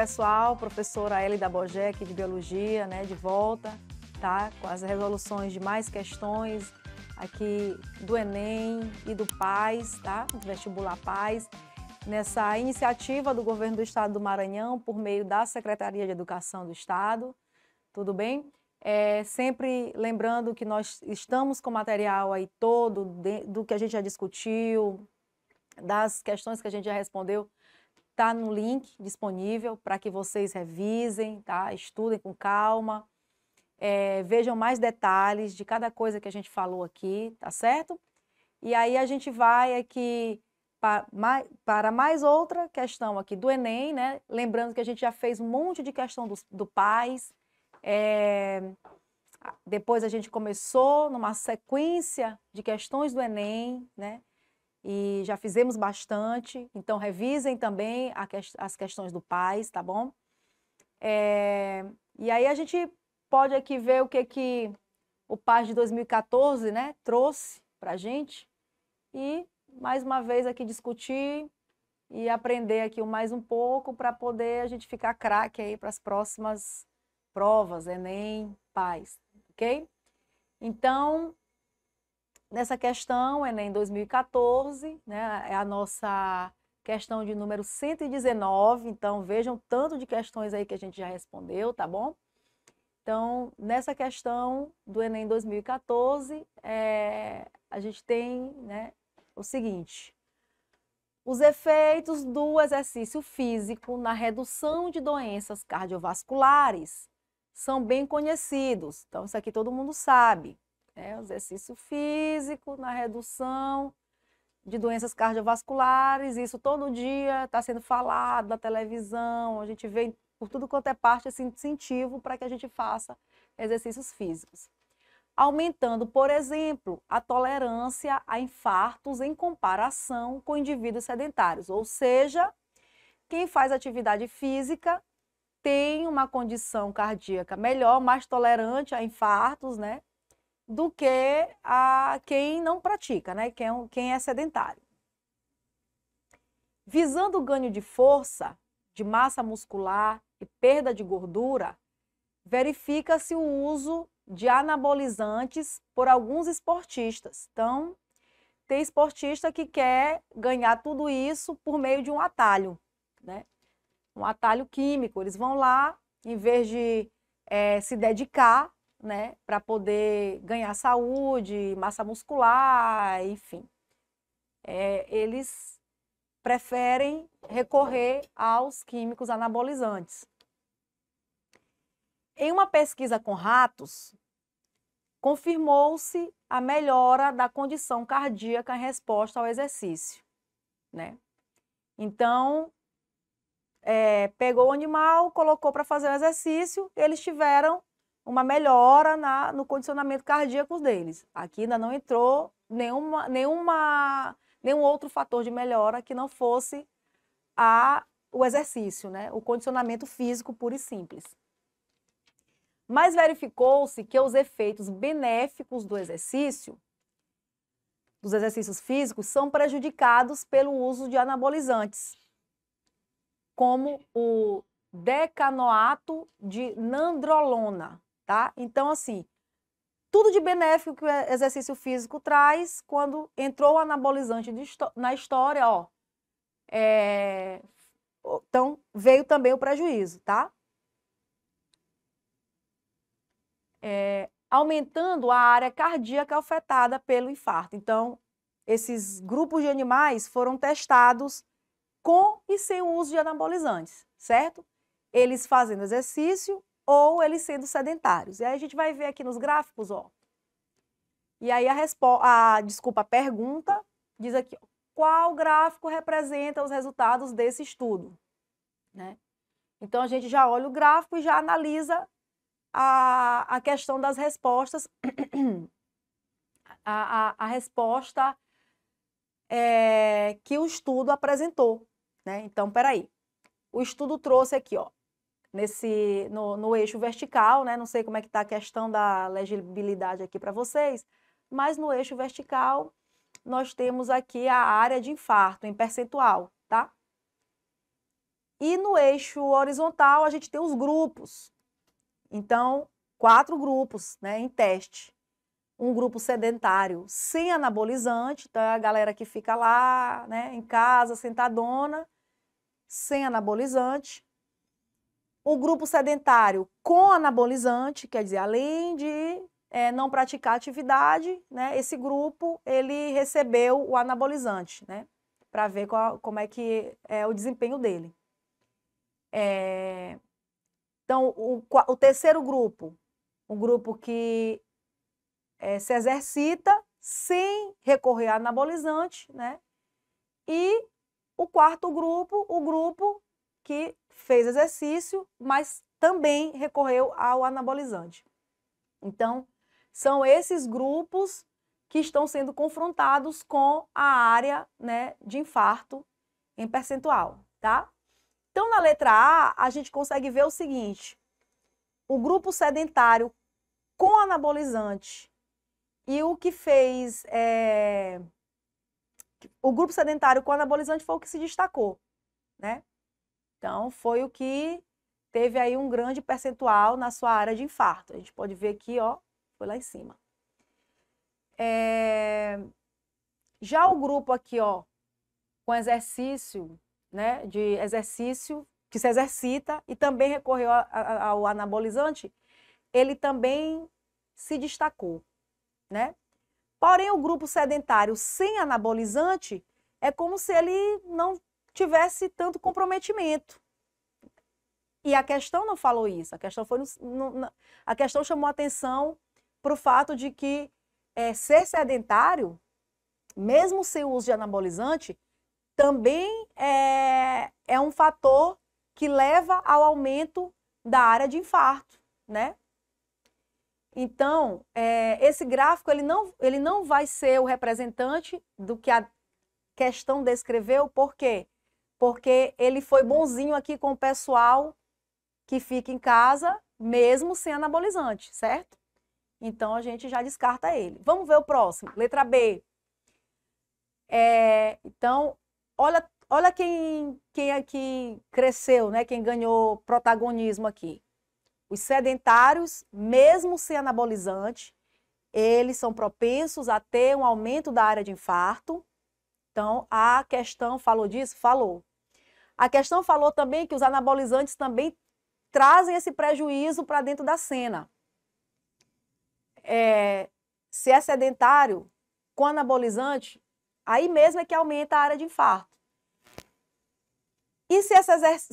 pessoal, professora Elida Bogé, aqui de Biologia, né, de volta, tá? Com as resoluções de mais questões aqui do Enem e do Paz, tá? Do vestibular Paz, Nessa iniciativa do governo do estado do Maranhão, por meio da Secretaria de Educação do Estado, tudo bem? É, sempre lembrando que nós estamos com material aí todo de, do que a gente já discutiu, das questões que a gente já respondeu Está no link disponível para que vocês revisem, tá? estudem com calma, é, vejam mais detalhes de cada coisa que a gente falou aqui, tá certo? E aí a gente vai aqui para mais, outra questão aqui do Enem, né? Lembrando que a gente já fez um monte de questão do, do PAIS. É, depois a gente começou numa sequência de questões do Enem, né? e já fizemos bastante. Então, revisem também que, as questões do PAIS, tá bom? É, e aí a gente pode aqui ver o que, que o PAIS de 2014 né, trouxe para a gente e, mais uma vez, aqui discutir e aprender aqui mais um pouco para poder a gente ficar craque aí para as próximas provas, Enem, PAIS, ok? Então, nessa questão, Enem 2014, né, é a nossa questão de número 119, então vejam tanto de questões aí que a gente já respondeu, tá bom? Então, nessa questão do Enem 2014, é, a gente tem né, o seguinte: os efeitos do exercício físico na redução de doenças cardiovasculares são bem conhecidos. Então, isso aqui todo mundo sabe né, exercício físico na redução de doenças cardiovasculares, isso todo dia está sendo falado na televisão, a gente vê por tudo quanto é parte esse incentivo para que a gente faça exercícios físicos. Aumentando, por exemplo, a tolerância a infartos em comparação com indivíduos sedentários, ou seja, quem faz atividade física tem uma condição cardíaca melhor, mais tolerante a infartos, né? do que a quem não pratica, né? quem, é quem é sedentário. Visando o ganho de força, de massa muscular e perda de gordura, verifica-se o uso de anabolizantes por alguns esportistas. Então, tem esportista que quer ganhar tudo isso por meio de um atalho, né? Um atalho químico. Eles vão lá, em vez de é, se dedicar né, para poder ganhar saúde, massa muscular, enfim. É, eles preferem recorrer aos químicos anabolizantes. Em uma pesquisa com ratos, confirmou-se a melhora da condição cardíaca em resposta ao exercício, né? Então, é, pegou o animal, colocou para fazer o exercício, eles tiveram uma melhora na, no condicionamento cardíaco deles. Aqui ainda não entrou nenhuma, nenhuma, nenhum outro fator de melhora que não fosse a, o exercício, né? o condicionamento físico puro e simples. Mas verificou-se que os efeitos benéficos do exercício, dos exercícios físicos, são prejudicados pelo uso de anabolizantes, como o decanoato de nandrolona, tá? Então, assim, tudo de benéfico que o exercício físico traz, quando entrou o anabolizante na história, ó, é... então veio também o prejuízo, tá? É... Aumentando a área cardíaca afetada pelo infarto. Então, esses grupos de animais foram testados com e sem o uso de anabolizantes, certo? Eles fazendo exercício ou eles sendo sedentários. E aí a gente vai ver aqui nos gráficos, ó. E aí a resposta, a, desculpa, a pergunta diz aqui, ó, qual gráfico representa os resultados desse estudo, né? Então a gente já olha o gráfico e já analisa a, a questão das respostas, a, a, a resposta é, que o estudo apresentou, né? Então, peraí, o estudo trouxe aqui, ó, nesse no, no eixo vertical, né? Não sei como é que está a questão da legibilidade aqui para vocês, mas no eixo vertical nós temos aqui a área de infarto em percentual, tá? E no eixo horizontal a gente tem os grupos. Então, quatro grupos, né, em teste. Um grupo sedentário sem anabolizante, então é a galera que fica lá, né, em casa, sentadona, sem anabolizante o grupo sedentário com anabolizante, quer dizer, além de é, não praticar atividade, né, esse grupo ele recebeu o anabolizante, né, para ver qual, como é que é o desempenho dele. É... Então, o, o, terceiro grupo, um grupo que é, se exercita sem recorrer a anabolizante, né? E o quarto grupo, o grupo que fez exercício, mas também recorreu ao anabolizante. Então, são esses grupos que estão sendo confrontados com a área né, de infarto em percentual, tá? Então, na letra A, a gente consegue ver o seguinte: o grupo sedentário com anabolizante e o que fez. É... O grupo sedentário com anabolizante foi o que se destacou, né? Então, foi o que teve aí um grande percentual na sua área de infarto. A gente pode ver aqui, ó, foi lá em cima. É... Já o grupo aqui, ó, com exercício, né, de exercício, que se exercita e também recorreu ao anabolizante, ele também se destacou, né? Porém, o grupo sedentário sem anabolizante é como se ele não tivesse tanto comprometimento. E a questão não falou isso. A questão, foi no, no, a questão chamou atenção para o fato de que é, ser sedentário, mesmo sem o uso de anabolizante, também é, é um fator que leva ao aumento da área de infarto, né? Então, é, esse gráfico ele não, ele não vai ser o representante do que a questão descreveu, por quê? Porque porque ele foi bonzinho aqui com o pessoal que fica em casa, mesmo sem anabolizante, certo? Então a gente já descarta ele. Vamos ver o próximo. Letra B. É, então, olha, olha quem, quem aqui é cresceu, né? Quem ganhou protagonismo aqui. Os sedentários, mesmo sem anabolizante, eles são propensos a ter um aumento da área de infarto. Então, a questão falou disso? Falou. A questão falou também que os anabolizantes também trazem esse prejuízo para dentro da cena. É, se é sedentário com anabolizante, aí mesmo é que aumenta a área de infarto. E se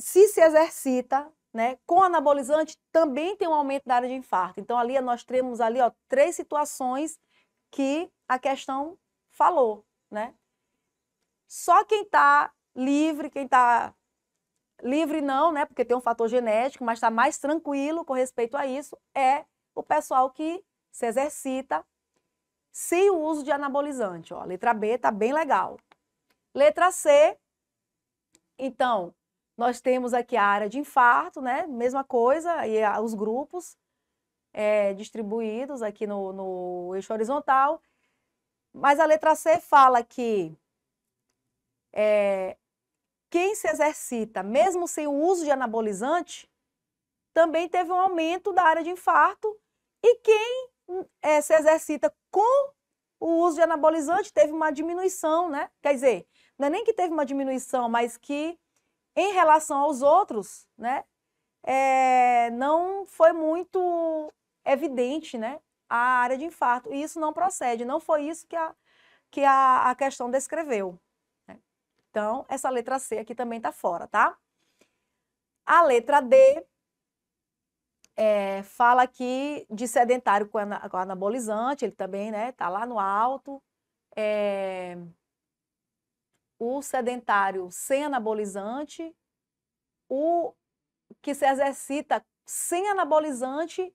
se, se exercita né, com anabolizante, também tem um aumento da área de infarto. Então, ali nós temos ali ó, três situações que a questão falou. Né? Só quem está livre, quem está livre não, né, porque tem um fator genético, mas está mais tranquilo com respeito a isso, é o pessoal que se exercita sem o uso de anabolizante. Ó, letra B está bem legal. Letra C, então, nós temos aqui a área de infarto, né? Mesma coisa, e os grupos é, distribuídos aqui no, no eixo horizontal. Mas a letra C fala que é, quem se exercita, mesmo sem o uso de anabolizante, também teve um aumento da área de infarto. E quem é, se exercita com o uso de anabolizante teve uma diminuição, né? Quer dizer, não é nem que teve uma diminuição, mas que em relação aos outros, né? É, não foi muito evidente, né? A área de infarto. E isso não procede, não foi isso que a, que a, a questão descreveu. Então, essa letra C aqui também está fora, tá? A letra D é, fala aqui de sedentário com, ana, com anabolizante, ele também né, tá lá no alto. É, o sedentário sem anabolizante, o que se exercita sem anabolizante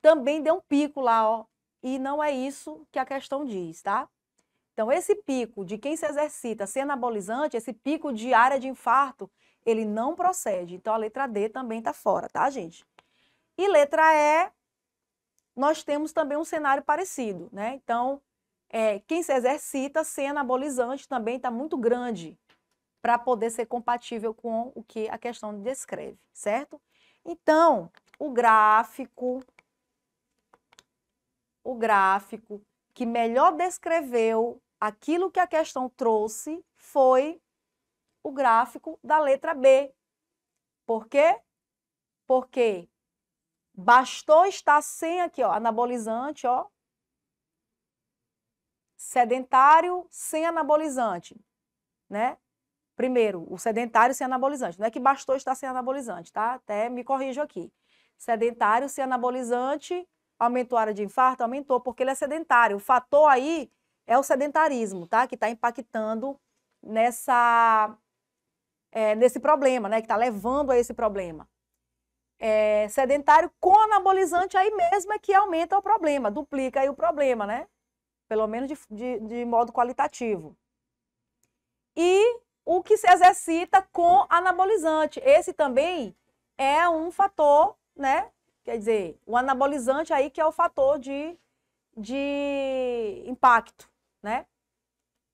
também deu um pico lá, ó. E não é isso que a questão diz, tá? Então, esse pico de quem se exercita sem anabolizante, esse pico de área de infarto, ele não procede. Então, a letra D também está fora, tá, gente? E letra E, nós temos também um cenário parecido, né? Então, é, quem se exercita sem anabolizante também está muito grande para poder ser compatível com o que a questão descreve, certo? Então, o gráfico, o gráfico que melhor descreveu aquilo que a questão trouxe foi o gráfico da letra B. Por quê? Porque bastou estar sem aqui, ó, anabolizante, ó. Sedentário sem anabolizante, né? Primeiro, o sedentário sem anabolizante. Não é que bastou estar sem anabolizante, tá? Até me corrijo aqui. Sedentário sem anabolizante, aumentou a área de infarto? Aumentou, porque ele é sedentário. O fator aí é o sedentarismo, tá? Que está impactando nessa é, nesse problema, né? Que está levando a esse problema. É, sedentário com anabolizante aí mesmo é que aumenta o problema, duplica aí o problema, né? Pelo menos de, de, de modo qualitativo. E o que se exercita com anabolizante. Esse também é um fator, né? Quer dizer, o anabolizante aí que é o fator de, de impacto né?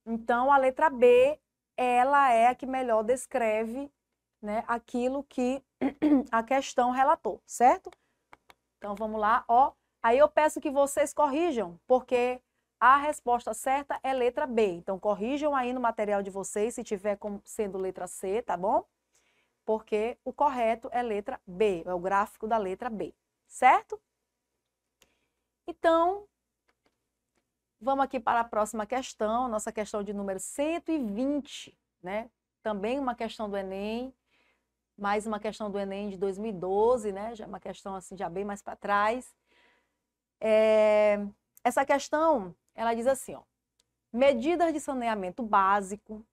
Então, a letra B, ela é a que melhor descreve né, aquilo que a questão relatou, certo? Então, vamos lá, ó. Aí eu peço que vocês corrijam, porque a resposta certa é letra B. Então, corrijam aí no material de vocês, se tiver como sendo letra C, tá bom? Porque o correto é letra B, é o gráfico da letra B, certo? Então, Vamos aqui para a próxima questão, nossa questão de número 120, né? Também uma questão do Enem, mais uma questão do Enem de 2012, né? Já é uma questão assim já bem mais para trás. É... Essa questão, ela diz assim, ó, medidas de saneamento básico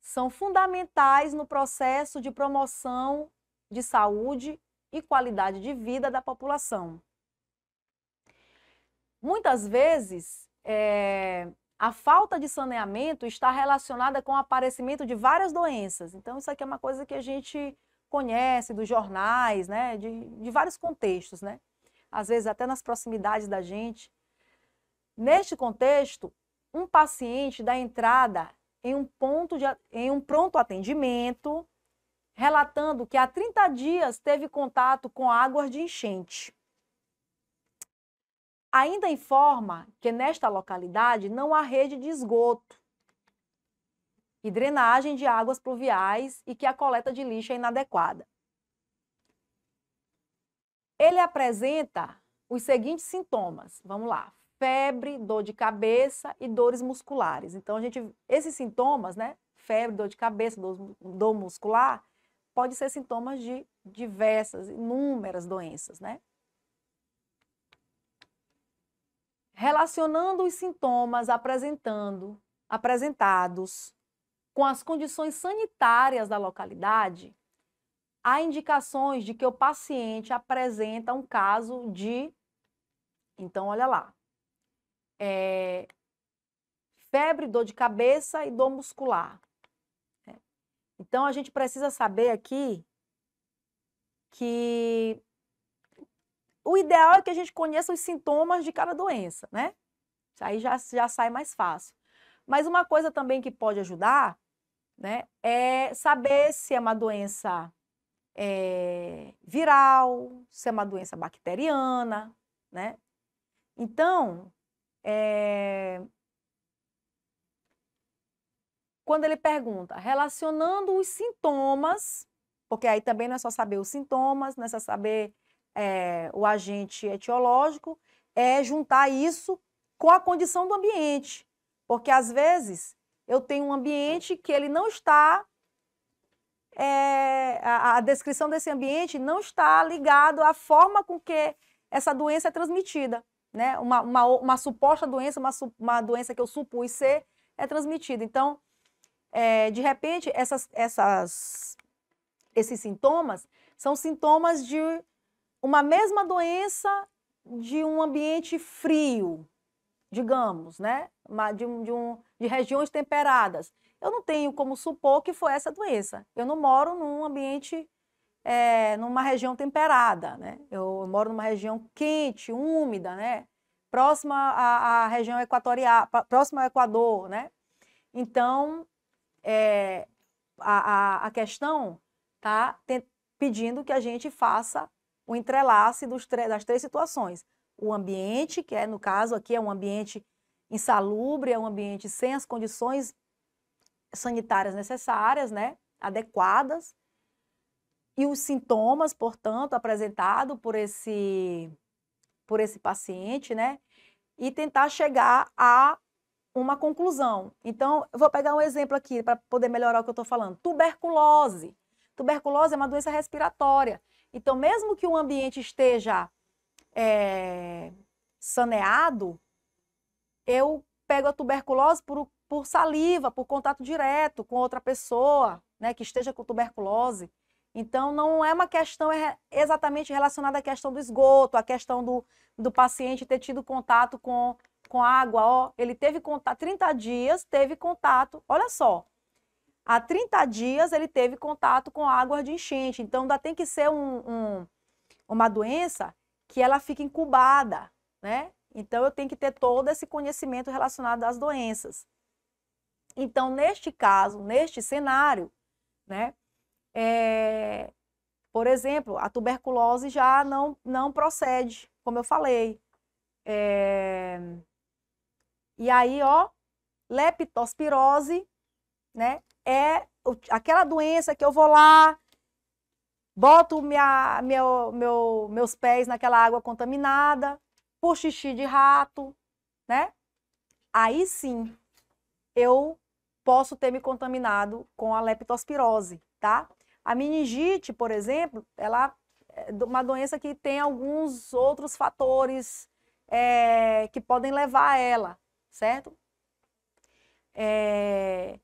são fundamentais no processo de promoção de saúde e qualidade de vida da população. Muitas vezes é, a falta de saneamento está relacionada com o aparecimento de várias doenças. Então, isso aqui é uma coisa que a gente conhece dos jornais, né? de, de vários contextos, né? às vezes até nas proximidades da gente. Neste contexto, um paciente dá entrada em um, ponto de, em um pronto atendimento, relatando que há 30 dias teve contato com águas de enchente. Ainda informa que nesta localidade não há rede de esgoto e drenagem de águas pluviais e que a coleta de lixo é inadequada. Ele apresenta os seguintes sintomas. Vamos lá: febre, dor de cabeça e dores musculares. Então a gente esses sintomas, né? Febre, dor de cabeça, dor, dor muscular, pode ser sintomas de diversas, inúmeras doenças, né? relacionando os sintomas apresentando, apresentados com as condições sanitárias da localidade, há indicações de que o paciente apresenta um caso de. Então, olha lá. É, febre, dor de cabeça e dor muscular. Né? Então, a gente precisa saber aqui que o ideal é que a gente conheça os sintomas de cada doença, né? Aí já, já sai mais fácil. Mas uma coisa também que pode ajudar, né, é saber se é uma doença é, viral, se é uma doença bacteriana, né? Então, é... quando ele pergunta, relacionando os sintomas, porque aí também não é só saber os sintomas, não é só saber é, o agente etiológico é juntar isso com a condição do ambiente. Porque, às vezes, eu tenho um ambiente que ele não está. É, a, a descrição desse ambiente não está ligado à forma com que essa doença é transmitida. Né? Uma, uma, uma suposta doença, uma, uma doença que eu supus ser, é transmitida. Então, é, de repente, essas, essas, esses sintomas são sintomas de uma mesma doença de um ambiente frio, digamos, né? De, um, de, um, de regiões temperadas. Eu não tenho como supor que foi essa doença. Eu não moro num ambiente, é, numa região temperada, né? Eu moro numa região quente, úmida, né? Próxima à, à região equatorial, próxima ao Equador, né? Então, é, a, a, a questão tá pedindo que a gente faça o entrelace das três situações. O ambiente, que é, no caso aqui, é um ambiente insalubre, é um ambiente sem as condições sanitárias necessárias, né, adequadas, e os sintomas, portanto, apresentado por esse por esse paciente, né, e tentar chegar a uma conclusão. Então, eu vou pegar um exemplo aqui para poder melhorar o que eu estou falando. Tuberculose. Tuberculose é uma doença respiratória. Então, mesmo que o ambiente esteja é, saneado, eu pego a tuberculose por, por saliva, por contato direto com outra pessoa né, que esteja com tuberculose. Então, não é uma questão é exatamente relacionada à questão do esgoto, à questão do, do paciente ter tido contato com, com água. Ó, ele teve contato, 30 dias, teve contato, olha só, a 30 dias ele teve contato com água de enchente. Então, ainda tem que ser um, um, uma doença que ela fica incubada, né? Então, eu tenho que ter todo esse conhecimento relacionado às doenças. Então, neste caso, neste cenário, né? É, por exemplo, a tuberculose já não, não procede, como eu falei. É, e aí, ó, leptospirose né? É aquela doença que eu vou lá, boto minha, meu, meu, meus pés naquela água contaminada, por xixi de rato, né? Aí sim, eu posso ter me contaminado com a leptospirose, tá? A meningite, por exemplo, ela é uma doença que tem alguns outros fatores é, que podem levar a ela, certo? É,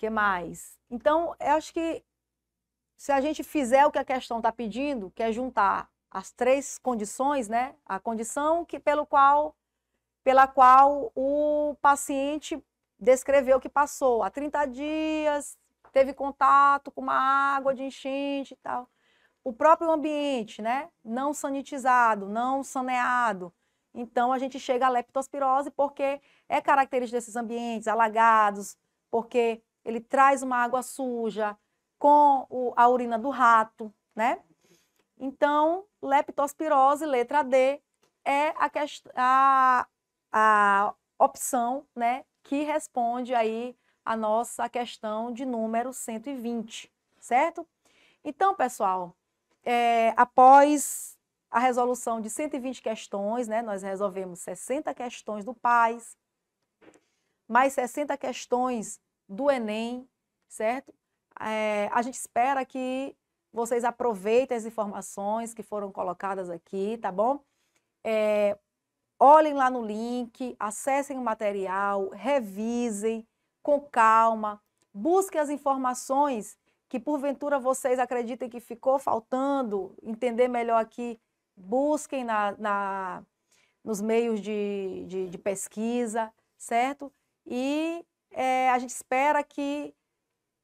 que mais? Então, eu acho que se a gente fizer o que a questão está pedindo, que é juntar as três condições, né? A condição que pelo qual pela qual o paciente descreveu o que passou há 30 dias, teve contato com uma água de enchente e tal. O próprio ambiente, né? Não sanitizado, não saneado. Então a gente chega à leptospirose porque é característica desses ambientes alagados, porque ele traz uma água suja com o, a urina do rato, né? Então, leptospirose, letra D, é a, a, a opção, né, que responde aí a nossa questão de número 120, certo? Então, pessoal, é, após a resolução de 120 questões, né, nós resolvemos 60 questões do PAIS, mais 60 questões do Enem, certo? É, a gente espera que vocês aproveitem as informações que foram colocadas aqui, tá bom? É, olhem lá no link, acessem o material, revisem com calma, busquem as informações que porventura vocês acreditem que ficou faltando entender melhor aqui, busquem na, na nos meios de, de, de pesquisa, certo? E é, a gente espera que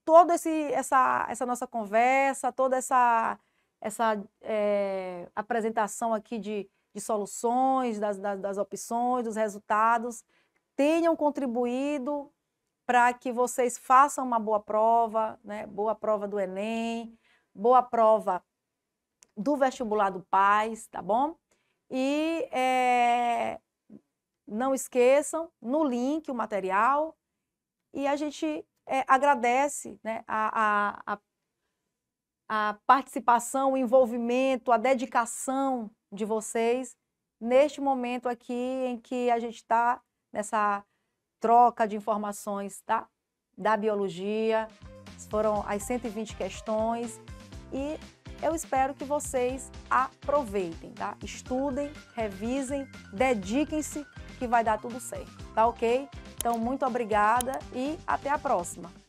toda esse, essa, essa nossa conversa, toda essa, essa é, apresentação aqui de, de soluções, das, das, das opções, dos resultados, tenham contribuído para que vocês façam uma boa prova, né? boa prova do Enem, boa prova do vestibular do Paz, tá bom? E é, não esqueçam, no link, o material, e a gente é, agradece né, a, a, a, participação, o envolvimento, a dedicação de vocês neste momento aqui em que a gente está nessa troca de informações tá? da biologia. Foram as 120 questões e eu espero que vocês aproveitem, tá? Estudem, revisem, dediquem-se que vai dar tudo certo, tá ok? Então, muito obrigada e até a próxima.